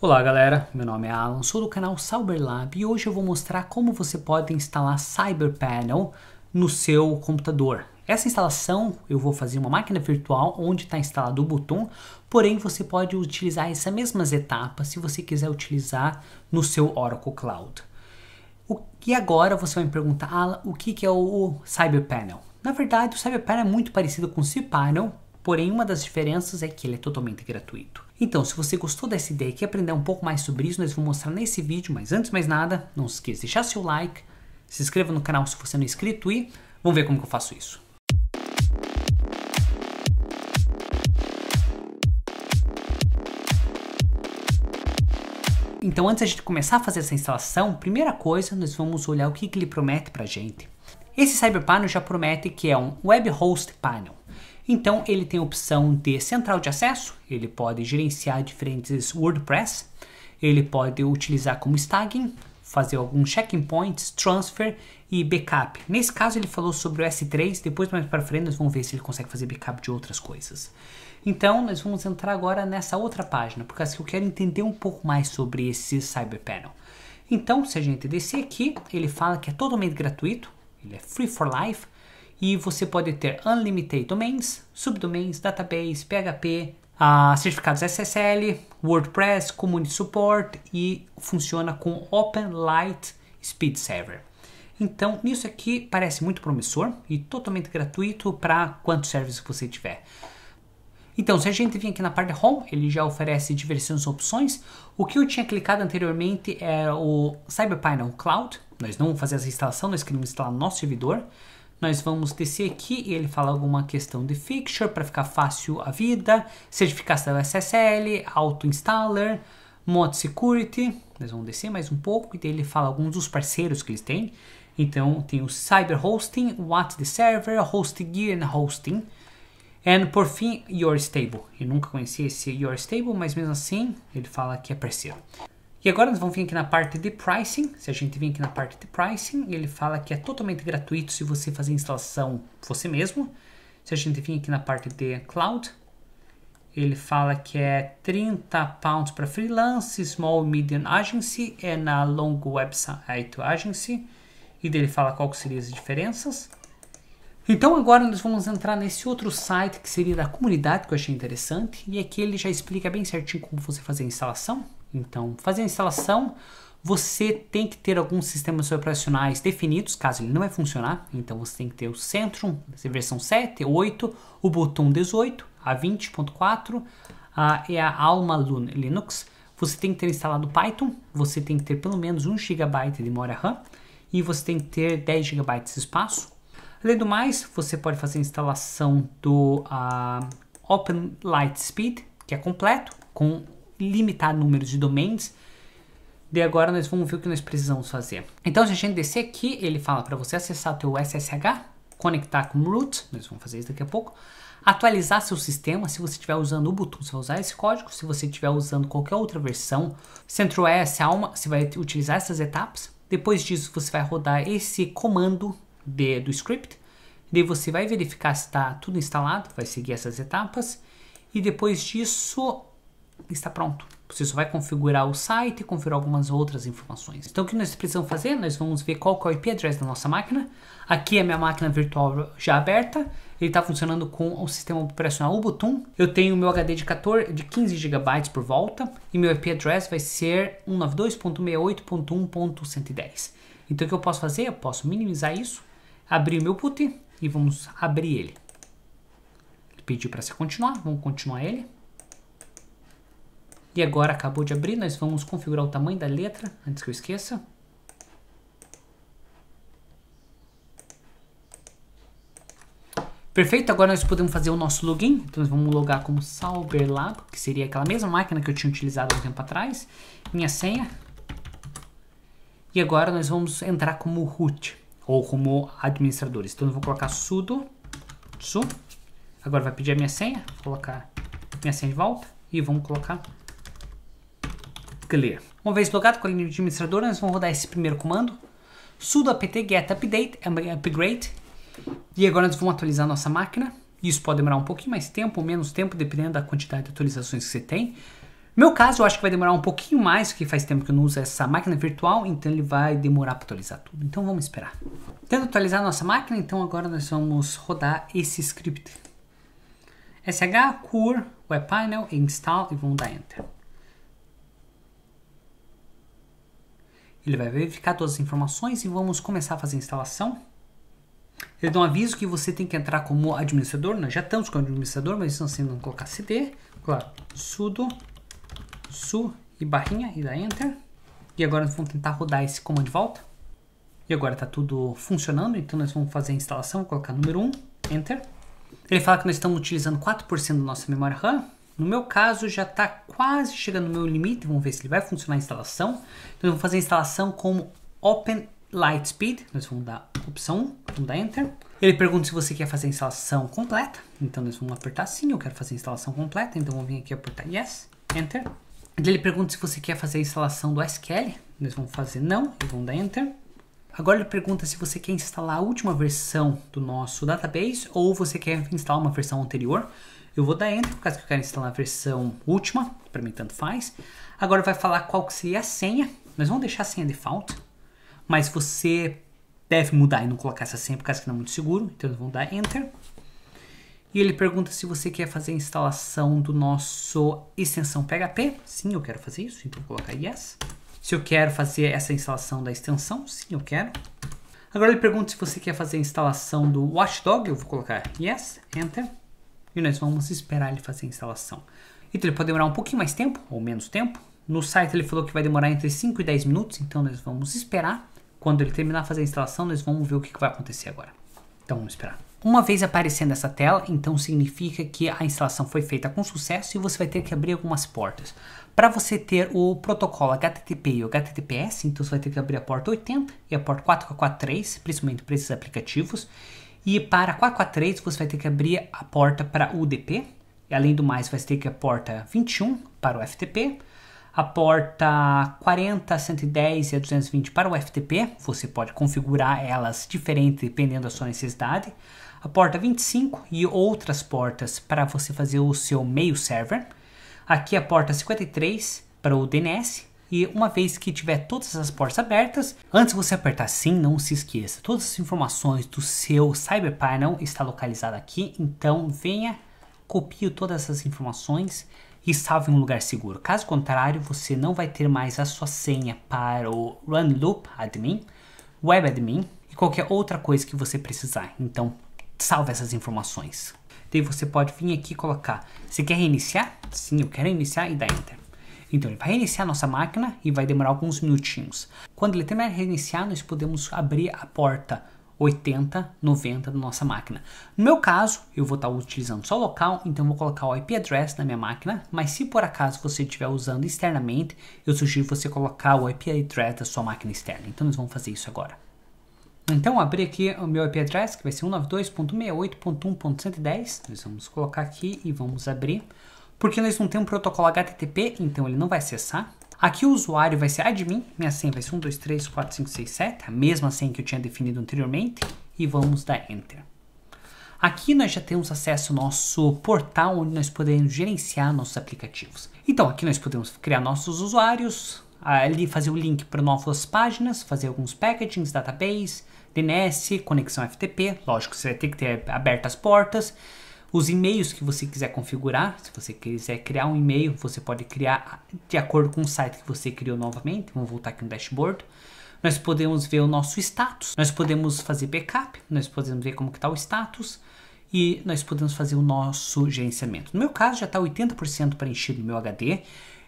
Olá galera, meu nome é Alan, sou do canal CyberLab e hoje eu vou mostrar como você pode instalar CyberPanel no seu computador. Essa instalação eu vou fazer uma máquina virtual onde está instalado o botão, porém você pode utilizar essas mesmas etapas se você quiser utilizar no seu Oracle Cloud. O, e agora você vai me perguntar, Alan, o que, que é o, o CyberPanel? Na verdade, o CyberPanel é muito parecido com o cPanel, porém uma das diferenças é que ele é totalmente gratuito. Então, se você gostou dessa ideia e quer aprender um pouco mais sobre isso, nós vamos mostrar nesse vídeo, mas antes de mais nada, não se esqueça de deixar seu like, se inscreva no canal se você não é inscrito e vamos ver como que eu faço isso. Então, antes de a gente começar a fazer essa instalação, primeira coisa, nós vamos olhar o que, que ele promete para gente. Esse cyberpanel já promete que é um Web Host Panel. Então ele tem a opção de central de acesso, ele pode gerenciar diferentes WordPress, ele pode utilizar como staging, fazer alguns checking points, transfer e backup. Nesse caso ele falou sobre o S3, depois mais para frente nós vamos ver se ele consegue fazer backup de outras coisas. Então nós vamos entrar agora nessa outra página, porque assim, eu quero entender um pouco mais sobre esse Cyber Panel. Então se a gente descer aqui, ele fala que é totalmente gratuito, ele é free for life, e você pode ter Unlimited Domains, Subdomains, Database, PHP, ah, certificados SSL, WordPress, Community Support e funciona com OpenLight Speed Server. Então, isso aqui parece muito promissor e totalmente gratuito para quantos serviços você tiver. Então, se a gente vir aqui na parte Home, ele já oferece diversas opções. O que eu tinha clicado anteriormente é o CyberPanel Cloud. Nós não vamos fazer essa instalação, nós queremos instalar nosso servidor nós vamos descer aqui e ele fala alguma questão de fixture para ficar fácil a vida, certificação SSL, auto-installer, mod security, nós vamos descer mais um pouco e ele fala alguns dos parceiros que eles têm. Então tem o cyber hosting, what the server, HostGear gear and hosting. And por fim, your stable. Eu nunca conheci esse your stable, mas mesmo assim ele fala que é parceiro. E agora nós vamos vir aqui na parte de pricing. Se a gente vir aqui na parte de pricing, ele fala que é totalmente gratuito se você fazer a instalação você mesmo. Se a gente vir aqui na parte de cloud, ele fala que é 30 pounds para freelance, small medium agency é na long website agency. E dele fala qual seria as diferenças. Então agora nós vamos entrar nesse outro site que seria da comunidade que eu achei interessante e aqui ele já explica bem certinho como você fazer a instalação. Então, fazer a instalação, você tem que ter alguns sistemas operacionais definidos, caso ele não vai funcionar. Então, você tem que ter o Centrum, é versão 7, 8, o Botão 18, a 20.4 a, e a Alma Linux. Você tem que ter instalado Python, você tem que ter pelo menos 1 GB de memória RAM e você tem que ter 10 GB de espaço. Além do mais, você pode fazer a instalação do uh, Open Lightspeed, que é completo, com limitar o número de domains. De agora nós vamos ver o que nós precisamos fazer. Então, se a gente descer aqui, ele fala para você acessar o teu SSH, conectar com root, nós vamos fazer isso daqui a pouco, atualizar seu sistema, se você estiver usando o Ubuntu, você vai usar esse código, se você estiver usando qualquer outra versão, CentOS, Alma, você vai utilizar essas etapas. Depois disso, você vai rodar esse comando de, do script, daí você vai verificar se está tudo instalado, vai seguir essas etapas, e depois disso está pronto. Você só vai configurar o site e configurar algumas outras informações. Então, o que nós precisamos fazer? Nós vamos ver qual é o IP address da nossa máquina. Aqui é a minha máquina virtual já aberta. Ele está funcionando com o sistema operacional Ubuntu. Eu tenho meu HD de, 14, de 15 GB por volta. E meu IP address vai ser 192.68.1.110. Então, o que eu posso fazer? Eu posso minimizar isso, abrir o meu put e vamos abrir ele. Ele pediu para se continuar, vamos continuar ele. E agora acabou de abrir, nós vamos configurar o tamanho da letra, antes que eu esqueça. Perfeito, agora nós podemos fazer o nosso login. Então nós vamos logar como Sauberlab, que seria aquela mesma máquina que eu tinha utilizado há um tempo atrás. Minha senha. E agora nós vamos entrar como root, ou como administradores. Então eu vou colocar sudo, su. Agora vai pedir a minha senha, vou colocar minha senha de volta e vamos colocar uma vez logado com a linha de administrador, nós vamos rodar esse primeiro comando, sudo apt get update, upgrade, e agora nós vamos atualizar a nossa máquina. Isso pode demorar um pouquinho mais tempo ou menos tempo, dependendo da quantidade de atualizações que você tem. No meu caso, eu acho que vai demorar um pouquinho mais, porque faz tempo que eu não uso essa máquina virtual, então ele vai demorar para atualizar tudo. Então vamos esperar. Tendo atualizado a nossa máquina, então agora nós vamos rodar esse script. sh cur webpanel install e vamos dar enter. Ele vai verificar todas as informações e vamos começar a fazer a instalação. Ele dá um aviso que você tem que entrar como administrador, nós já estamos como administrador, mas estamos não colocar cd, claro, sudo su e barrinha e dá enter. E agora nós vamos tentar rodar esse comando de volta. E agora está tudo funcionando, então nós vamos fazer a instalação, vou colocar número 1, enter. Ele fala que nós estamos utilizando 4% da nossa memória RAM, no meu caso, já está quase chegando no meu limite. Vamos ver se ele vai funcionar a instalação. Então, eu vou fazer a instalação como Open Lightspeed. Nós vamos dar opção 1, vamos dar Enter. Ele pergunta se você quer fazer a instalação completa. Então, nós vamos apertar sim, eu quero fazer a instalação completa. Então, vamos vir aqui apertar Yes, Enter. Ele pergunta se você quer fazer a instalação do SQL. Nós vamos fazer não e vamos dar Enter. Agora ele pergunta se você quer instalar a última versão do nosso database ou você quer instalar uma versão anterior. Eu vou dar enter, caso que eu quero instalar a versão última, para mim tanto faz. Agora vai falar qual que seria a senha. Nós vamos deixar a senha default, mas você deve mudar e não colocar essa senha por causa que não é muito seguro. Então nós vamos dar enter. E ele pergunta se você quer fazer a instalação do nosso extensão PHP. Sim, eu quero fazer isso, então vou colocar yes. Se eu quero fazer essa instalação da extensão, sim, eu quero. Agora ele pergunta se você quer fazer a instalação do Watchdog, eu vou colocar yes, enter e nós vamos esperar ele fazer a instalação. Então ele pode demorar um pouquinho mais tempo ou menos tempo. No site ele falou que vai demorar entre 5 e 10 minutos, então nós vamos esperar. Quando ele terminar de fazer a instalação, nós vamos ver o que, vai acontecer agora. Então vamos esperar. Uma vez aparecendo essa tela, então significa que a instalação foi feita com sucesso e você vai ter que abrir algumas portas. Para você ter o protocolo HTTP e o HTTPS, então você vai ter que abrir a porta 80 e a porta 443, principalmente para esses aplicativos. E para 443 você vai ter que abrir a porta para UDP. E além do mais, vai ter que a porta 21 para o FTP. A porta 40, 110 e a 220 para o FTP, você pode configurar elas diferente dependendo da sua necessidade. A porta 25 e outras portas para você fazer o seu meio server. Aqui a porta 53 para o DNS, e uma vez que tiver todas as portas abertas, antes de você apertar sim, não se esqueça, todas as informações do seu CyberPanel está localizada aqui, então venha, copie todas essas informações e salve em um lugar seguro. Caso contrário, você não vai ter mais a sua senha para o Run Loop Admin, Web Admin e qualquer outra coisa que você precisar. Então, salve essas informações. Daí você pode vir aqui e colocar, você quer reiniciar? Sim, eu quero iniciar e dá Enter. Então ele vai reiniciar nossa máquina e vai demorar alguns minutinhos. Quando ele terminar de reiniciar, nós podemos abrir a porta 80, 90 da nossa máquina. No meu caso, eu vou estar utilizando só local, então vou colocar o IP address na minha máquina, mas se por acaso você estiver usando externamente, eu sugiro você colocar o IP address da sua máquina externa. Então nós vamos fazer isso agora. Então abri aqui o meu IP address, que vai ser 192.68.1.110. Nós vamos colocar aqui e vamos abrir. Porque nós não temos um protocolo HTTP, então ele não vai acessar. Aqui o usuário vai ser admin, minha senha vai ser 1, 2, 3, 4, 5, 6, 7, a mesma senha que eu tinha definido anteriormente, e vamos dar Enter. Aqui nós já temos acesso ao nosso portal onde nós podemos gerenciar nossos aplicativos. Então aqui nós podemos criar nossos usuários, ali fazer o um link para novas páginas, fazer alguns packagings, database, DNS, conexão FTP, lógico você vai ter que ter abertas as portas, os e-mails que você quiser configurar, se você quiser criar um e-mail, você pode criar de acordo com o site que você criou novamente. Vamos voltar aqui no dashboard. Nós podemos ver o nosso status, nós podemos fazer backup, nós podemos ver como está o status e nós podemos fazer o nosso gerenciamento. No meu caso já está 80% preenchido no meu HD.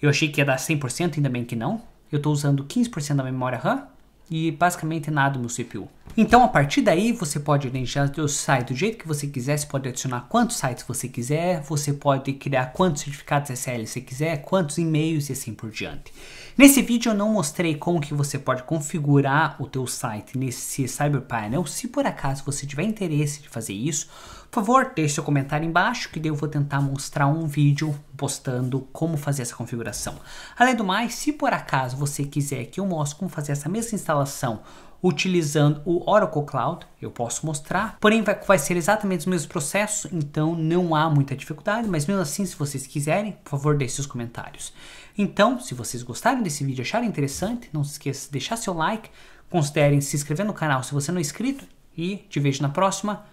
Eu achei que ia dar 100%, ainda bem que não. Eu estou usando 15% da memória RAM e basicamente nada no CPU. Então, a partir daí, você pode organizar seu site do jeito que você quiser, você pode adicionar quantos sites você quiser, você pode criar quantos certificados SL você quiser, quantos e-mails e assim por diante. Nesse vídeo eu não mostrei como que você pode configurar o teu site nesse CyberPanel. Se por acaso você tiver interesse de fazer isso, por favor, deixe seu comentário embaixo que eu vou tentar mostrar um vídeo postando como fazer essa configuração. Além do mais, se por acaso você quiser que eu mostre como fazer essa mesma instalação utilizando o Oracle Cloud, eu posso mostrar. Porém, vai, vai ser exatamente os mesmos processos, então não há muita dificuldade, mas mesmo assim, se vocês quiserem, por favor, deixe seus comentários. Então, se vocês gostaram desse vídeo e acharam interessante, não se esqueça de deixar seu like, considerem se inscrever no canal se você não é inscrito e te vejo na próxima.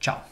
Tchau!